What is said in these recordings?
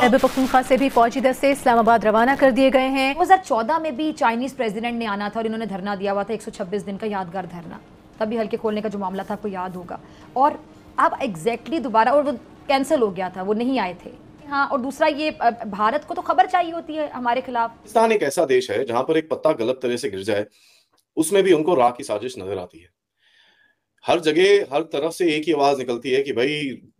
अहब पखनखा से भी फौजी दस्ते इस्लामाबाद रवाना कर दिए गए हैं 2014 में भी चाइनीज प्रेसिडेंट ने आना था और इन्होंने धरना दिया हुआ था 126 दिन का यादगार धरना तभी हल्के खोलने का जो मामला था आपको याद होगा और अब एग्जैक्टली दोबारा और वो कैंसिल हो गया था वो नहीं आए थे हाँ और दूसरा ये भारत को तो खबर चाहिए होती है हमारे खिलाफ पाकिस्तान एक ऐसा देश है जहाँ पर एक पत्ता गलत तरह से गिर जाए उसमें भी उनको राह की साजिश नजर आती है हर जगह हर तरफ से एक ही आवाज निकलती है कि भाई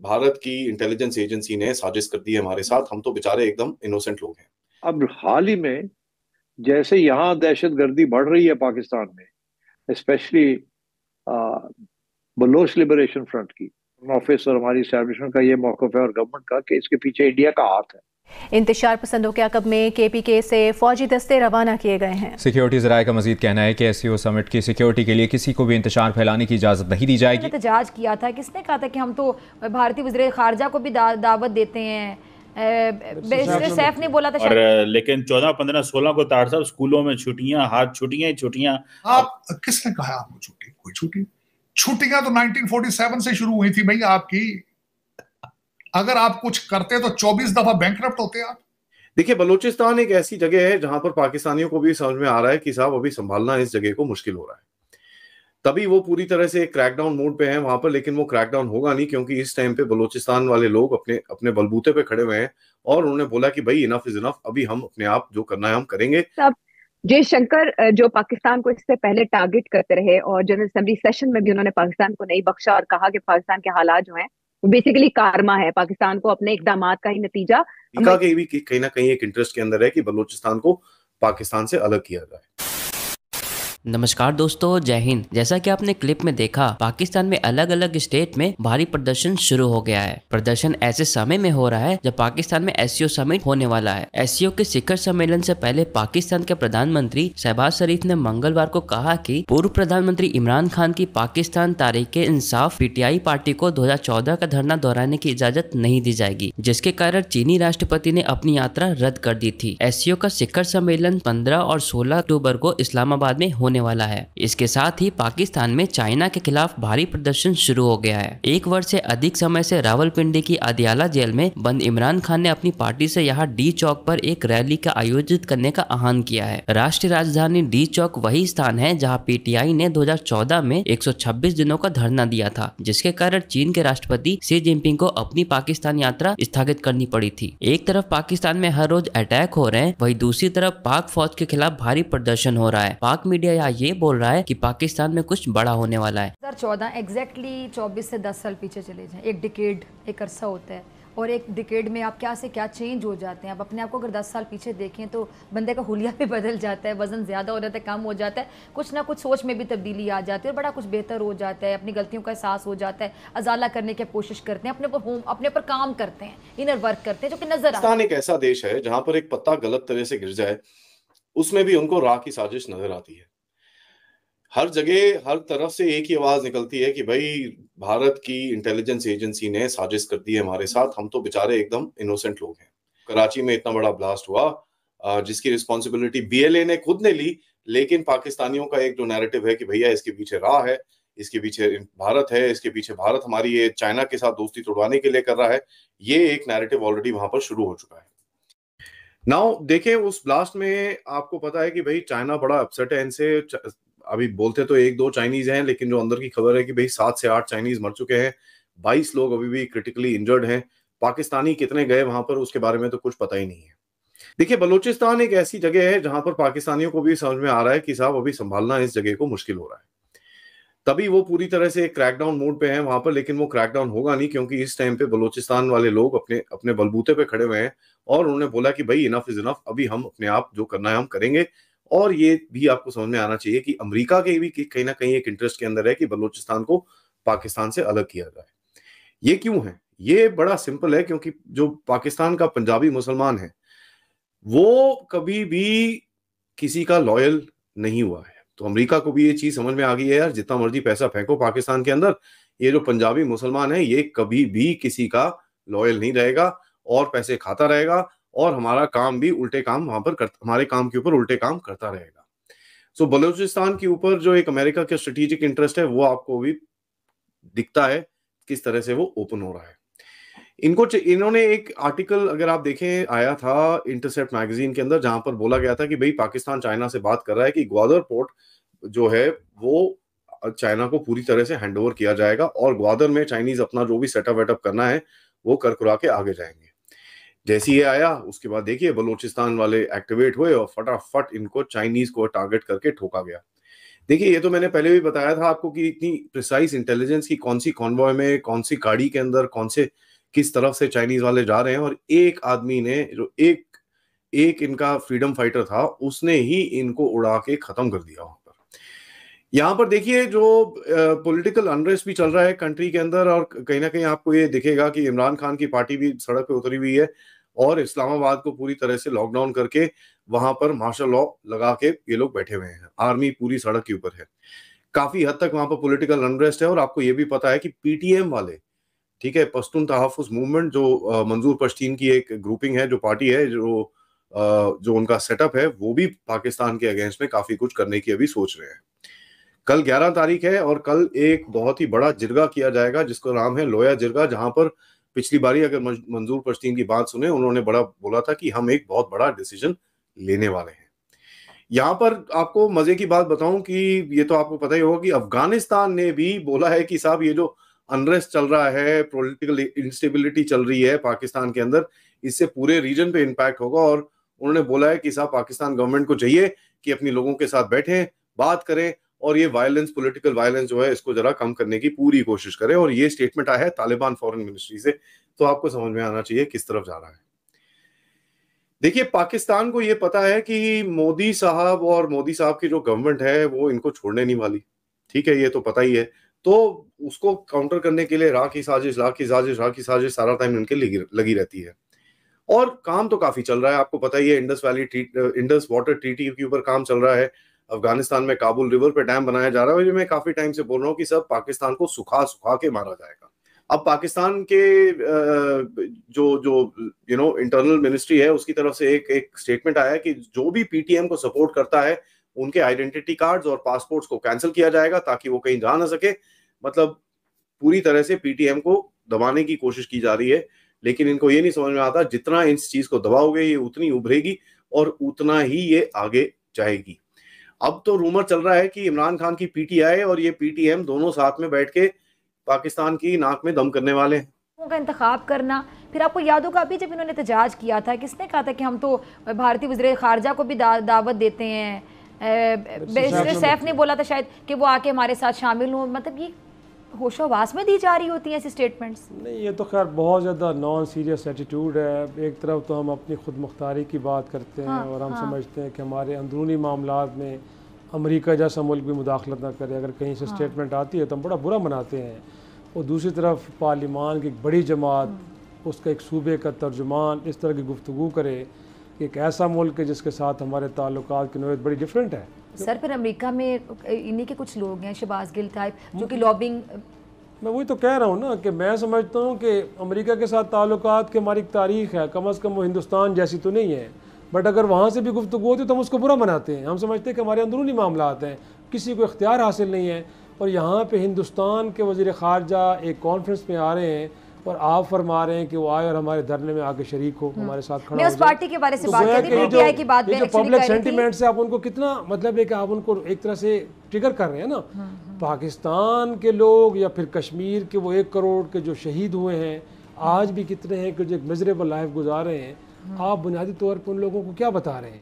भारत की इंटेलिजेंस एजेंसी ने साजिश कर दी है हमारे साथ हम तो बेचारे एकदम इनोसेंट लोग हैं अब हाल ही में जैसे यहाँ दहशत गर्दी बढ़ रही है पाकिस्तान में स्पेशली बलोच लिबरेशन फ्रंट की ऑफिस और हमारी का ये मौकफ है और गवर्नमेंट का कि इसके पीछे इंडिया का हाथ है इंतजार पसंदों के अकब में के पी के से फौजी दस्ते रवाना किए गए हैं सिक्योरिटी जराये का मजीद कहना है कि एस ओ समिट की सिक्योरिटी के लिए किसी को भी इंतजार फैलाने की इजाजत नहीं दी जाएगी एहतजाज तो किया था किसने कहा था कि हम तो भारतीय वजी खारजा को भी दा, दावत देते हैं तो सैफ ने बोला था और लेकिन चौदह पंद्रह सोलह को तार साहब स्कूलों में छुट्टियां हाथ छुट्टियां छुट्टियां आप किसने कहा आपको छुट्टी कोई छुट्टी छुट्टियां तो 1947 से शुरू हुई थी भाई आपकी अगर आप कुछ करते तो 24 दफा बैंक होते आप देखिए बलोचिस्तान एक ऐसी जगह है जहां पर पाकिस्तानियों को भी समझ में आ रहा है कि साहब अभी संभालना इस जगह को मुश्किल हो रहा है तभी वो पूरी तरह से क्रैकडाउन मोड पे है वहां पर लेकिन वो क्रैकडाउन होगा नहीं क्योंकि इस टाइम पे बलोचिस्तान वाले लोग अपने अपने बलबूते पे खड़े हुए हैं और उन्होंने बोला कि भाई इनफ इज इनफ अभी हम अपने आप जो करना है हम करेंगे जय शंकर जो पाकिस्तान को इससे पहले टारगेट करते रहे और जनरल असेंबली सेशन में भी उन्होंने पाकिस्तान को नहीं बख्शा और कहा कि पाकिस्तान के हालात जो हैं बेसिकली कारमा है पाकिस्तान को अपने इकदाम का ही नतीजा भी कहीं ना कहीं एक इंटरेस्ट के अंदर है कि बलूचिस्तान को पाकिस्तान से अलग किया जाए नमस्कार दोस्तों जय हिंद जैसा कि आपने क्लिप में देखा पाकिस्तान में अलग अलग स्टेट में भारी प्रदर्शन शुरू हो गया है प्रदर्शन ऐसे समय में हो रहा है जब पाकिस्तान में एस समिट होने वाला है एस के शिखर सम्मेलन से पहले पाकिस्तान के प्रधानमंत्री शहबाज शरीफ ने मंगलवार को कहा कि पूर्व प्रधानमंत्री इमरान खान की पाकिस्तान तारीख इंसाफ पीटीआई पार्टी को दो का धरना दोहराने की इजाजत नहीं दी जाएगी जिसके कारण चीनी राष्ट्रपति ने अपनी यात्रा रद्द कर दी थी एस का शिखर सम्मेलन पंद्रह और सोलह अक्टूबर को इस्लामाबाद में होने होने वाला है इसके साथ ही पाकिस्तान में चाइना के खिलाफ भारी प्रदर्शन शुरू हो गया है एक वर्ष से अधिक समय से रावलपिंडी की अदियाला जेल में बंद इमरान खान ने अपनी पार्टी से यहाँ डी चौक पर एक रैली का आयोजित करने का आह्वान किया है राष्ट्रीय राजधानी डी चौक वही स्थान है जहाँ पीटीआई ने दो में एक दिनों का धरना दिया था जिसके कारण चीन के राष्ट्रपति शी जिनपिंग को अपनी पाकिस्तान यात्रा स्थगित करनी पड़ी थी एक तरफ पाकिस्तान में हर रोज अटैक हो रहे हैं वही दूसरी तरफ पाक फौज के खिलाफ भारी प्रदर्शन हो रहा है पाक मीडिया या ये बोल रहा है कि पाकिस्तान में कुछ बड़ा होने वाला है 2014 एग्जैक्टली 24 से 10 साल पीछे चले जाएं एक डिकेड एक अरसा होता है और एक डिकेड में आप क्या से क्या चेंज हो जाते हैं आप अपने आप को अगर 10 साल पीछे देखें तो बंदे का हुलिया भी बदल जाता है वज़न ज़्यादा हो जाता है कम हो जाता है कुछ ना कुछ सोच में भी तब्दीली आ जाती है और बड़ा कुछ बेहतर हो जाता है अपनी गलतियों का एहसास हो जाता है अजाला करने की कोशिश करते हैं अपने ऊपर होम अपने ऊपर काम करते हैं इनर वर्क करते हैं जो कि नजर आता एक ऐसा देश है जहाँ पर एक पत्ता गलत तरह से गिर जाए उसमें भी उनको राह की साजिश नजर आती है हर जगह हर तरफ से एक ही आवाज निकलती है कि भाई भारत की इंटेलिजेंस एजेंसी ने साजिश कर दी है हमारे हम्म। साथ हम तो बेचारे एकदम इनोसेंट लोग हैं कराची में इतना बड़ा ब्लास्ट हुआ जिसकी रिस्पॉन्सिबिलिटी बीएलए ने खुद ने ली लेकिन पाकिस्तानियों का एक जो नैरेटिव है कि भैया इसके पीछे राह है इसके पीछे भारत है इसके पीछे भारत हमारी ये चाइना के साथ दोस्ती तोड़वाने के लिए कर रहा है ये एक नैरेटिव ऑलरेडी वहां पर शुरू हो चुका है नाउ देखें उस ब्लास्ट में आपको पता है कि भाई चाइना बड़ा अपसेट है इनसे अभी बोलते तो एक दो चाइनीज हैं लेकिन जो अंदर की खबर है कि भाई सात से आठ चाइनीज मर चुके हैं बाईस लोग अभी भी क्रिटिकली इंजर्ड हैं पाकिस्तानी कितने गए वहां पर उसके बारे में तो कुछ पता ही नहीं है देखिए बलोचिस्तान एक ऐसी जगह है जहां पर पाकिस्तानियों को भी समझ में आ रहा है कि साहब अभी संभालना इस जगह को मुश्किल हो रहा है तभी वो पूरी तरह से क्रैकडाउन मोड पे है वहां पर लेकिन वो क्रैकडाउन होगा नहीं क्योंकि इस टाइम पे बलोचिस्तान वाले लोग अपने अपने बलबूते पे खड़े हुए हैं और उन्होंने बोला कि भाई इनफ इज इनफ अभी हम अपने आप जो करना है हम करेंगे और ये भी आपको समझ में आना चाहिए कि अमेरिका के भी कहीं ना कहीं एक इंटरेस्ट के अंदर है कि बलूचिस्तान को पाकिस्तान से अलग किया जाए ये क्यों है ये बड़ा सिंपल है क्योंकि जो पाकिस्तान का पंजाबी मुसलमान है वो कभी भी किसी का लॉयल नहीं हुआ है तो अमेरिका को भी ये चीज समझ में आ गई है यार जितना मर्जी पैसा फेंको पाकिस्तान के अंदर ये जो पंजाबी मुसलमान है ये कभी भी किसी का लॉयल नहीं रहेगा और पैसे खाता रहेगा और हमारा काम भी उल्टे काम वहां पर कर, हमारे काम के ऊपर उल्टे काम करता रहेगा सो so, बलूचिस्तान के ऊपर जो एक अमेरिका के स्ट्रेटेजिक इंटरेस्ट है वो आपको भी दिखता है किस तरह से वो ओपन हो रहा है इनको इन्होंने एक आर्टिकल अगर आप देखें आया था इंटरसेप्ट मैगजीन के अंदर जहां पर बोला गया था कि भाई पाकिस्तान चाइना से बात कर रहा है कि ग्वादर पोर्ट जो है वो चाइना को पूरी तरह से हैंड ओवर किया जाएगा और ग्वादर में चाइनीज अपना जो भी सेटअप वेटअप करना है वो कर के आगे जाएंगे जैसे ये आया उसके बाद देखिए बलोचिस्तान वाले एक्टिवेट हुए और फटाफट इनको चाइनीज को टारगेट करके ठोका गया देखिए ये तो मैंने पहले भी बताया था आपको कि इतनी प्रिसाइज इंटेलिजेंस की कौन सी कॉन्वॉय में कौन सी गाड़ी के अंदर कौन से किस तरफ से चाइनीज वाले जा रहे हैं और एक आदमी ने जो एक एक इनका फ्रीडम फाइटर था उसने ही इनको उड़ा के खत्म कर दिया यहाँ पर देखिए जो पॉलिटिकल अनरेस्ट भी चल रहा है कंट्री के अंदर और कहीं ना कहीं आपको ये दिखेगा कि इमरान खान की पार्टी भी सड़क पे उतरी हुई है और इस्लामाबाद को पूरी तरह से लॉकडाउन करके वहां पर मार्शल लॉ लगा के ये लोग बैठे हुए हैं आर्मी पूरी सड़क के ऊपर है काफी हद तक वहां पर पोलिटिकल अनरेस्ट है और आपको ये भी पता है कि पीटीएम वाले ठीक है पश्तून तहफुज मूवमेंट जो मंजूर पश्तीन की एक ग्रुपिंग है जो पार्टी है जो जो उनका सेटअप है वो भी पाकिस्तान के अगेंस्ट में काफी कुछ करने की अभी सोच रहे हैं कल 11 तारीख है और कल एक बहुत ही बड़ा जिरगा किया जाएगा जिसको नाम है लोया जिरगा जहां पर पिछली बारी अगर मंजूर पश्तीन की बात सुने उन्होंने बड़ा बोला था कि हम एक बहुत बड़ा डिसीजन लेने वाले हैं यहां पर आपको मजे की बात बताऊं कि ये तो आपको पता ही होगा कि अफगानिस्तान ने भी बोला है कि साहब ये जो अनरेस्ट चल रहा है पॉलिटिकल इंस्टेबिलिटी चल रही है पाकिस्तान के अंदर इससे पूरे रीजन पे इम्पैक्ट होगा और उन्होंने बोला है कि साहब पाकिस्तान गवर्नमेंट को चाहिए कि अपने लोगों के साथ बैठे बात करें और ये वायलेंस पॉलिटिकल वायलेंस जो है इसको जरा कम करने की पूरी कोशिश करें और ये स्टेटमेंट आया है तालिबान फॉरेन मिनिस्ट्री से तो आपको समझ में आना चाहिए किस तरफ जा रहा है देखिए पाकिस्तान को ये पता है कि मोदी साहब और मोदी साहब की जो गवर्नमेंट है वो इनको छोड़ने नहीं वाली ठीक है ये तो पता ही है तो उसको काउंटर करने के लिए राख की साजिश राख की साजिश राख की साजिश सारा टाइम इनके लगी रहती है और काम तो काफी चल रहा है आपको पता ही है Indus valley Indus water treaty के ऊपर काम चल रहा है अफगानिस्तान में काबुल रिवर पे डैम बनाया जा रहा है मैं काफी टाइम से बोल रहा हूँ कि सब पाकिस्तान को सुखा सुखा के मारा जाएगा अब पाकिस्तान के जो जो यू नो इंटरनल मिनिस्ट्री है उसकी तरफ से एक एक स्टेटमेंट आया है कि जो भी पीटीएम को सपोर्ट करता है उनके आइडेंटिटी कार्ड्स और पासपोर्ट्स को कैंसिल किया जाएगा ताकि वो कहीं जा ना सके मतलब पूरी तरह से पीटीएम को दबाने की कोशिश की जा रही है लेकिन इनको ये नहीं समझ में आता जितना इस चीज को दबाओगे ये उतनी उभरेगी और उतना ही ये आगे जाएगी अब तो रूमर चल रहा है कि इमरान खान की पीटीआई और ये पीटीएम दोनों साथ में बैठ के पाकिस्तान की नाक में दम करने वाले हैं का इंतखब करना फिर आपको याद होगा अभी जब इन्होंने एहतजाज किया था किसने कहा था कि हम तो भारतीय वजरे खारजा को भी दा, दावत देते हैं सैफ ने बोला था शायद कि वो आके हमारे साथ शामिल हों मतलब ये होशोवास में दी जा रही होती हैं ऐसी स्टेटमेंट्स नहीं ये तो खैर बहुत ज़्यादा नॉन सीरियस एटीट्यूड है एक तरफ तो हम अपनी खुद मुख्तारी की बात करते हैं हाँ, और हम हाँ. समझते हैं कि हमारे अंदरूनी मामला में अमेरिका जैसा मुल्क भी मुदाखलत ना करे अगर कहीं से हाँ. स्टेटमेंट आती है तो हम बड़ा बुरा मनाते हैं और दूसरी तरफ पार्लिमान की एक बड़ी जमात हाँ। उसका एक सूबे का तर्जुमान इस तरह की गुफ्तु करे एक ऐसा मुल्क है जिसके साथ हमारे ताल्लुक की नोयत बड़ी डिफरेंट है सर फिर अमेरिका में इन्हीं के कुछ लोग हैं शबाज गिल टाइप जो कि लॉबिंग तो- मैं वही तो कह रहा हूँ ना कि मैं समझता हूँ कि अमेरिका के साथ ताल्लुक की हमारी तारीख है कम अज़ कम वो हिंदुस्तान जैसी तो नहीं है बट अगर वहाँ से भी गुफ्तु होती है तो हम उसको बुरा मनाते हैं हम समझते हैं कि हमारे अंदरूनी मामला हैं किसी को इख्तियार हासिल नहीं है और यहाँ पर हिंदुस्तान के वजीर ख़ारजा एक कॉन्फ्रेंस में आ रहे हैं और आप फरमा रहे हैं कि वो आए और हमारे धरने में आके शरीक हो हम्म। हमारे साथ खड़ा हो पार्टी के बारे से तो बात की बात की बात जो पब्लिक सेंटीमेंट से आप उनको कितना मतलब है कि आप उनको एक तरह से ट्रिगर कर रहे हैं ना हम्म, हम्म। पाकिस्तान के लोग या फिर कश्मीर के वो एक करोड़ के जो शहीद हुए हैं आज भी कितने हैं कि जो एक लाइफ गुजार रहे हैं आप बुनियादी तौर पर उन लोगों को क्या बता रहे हैं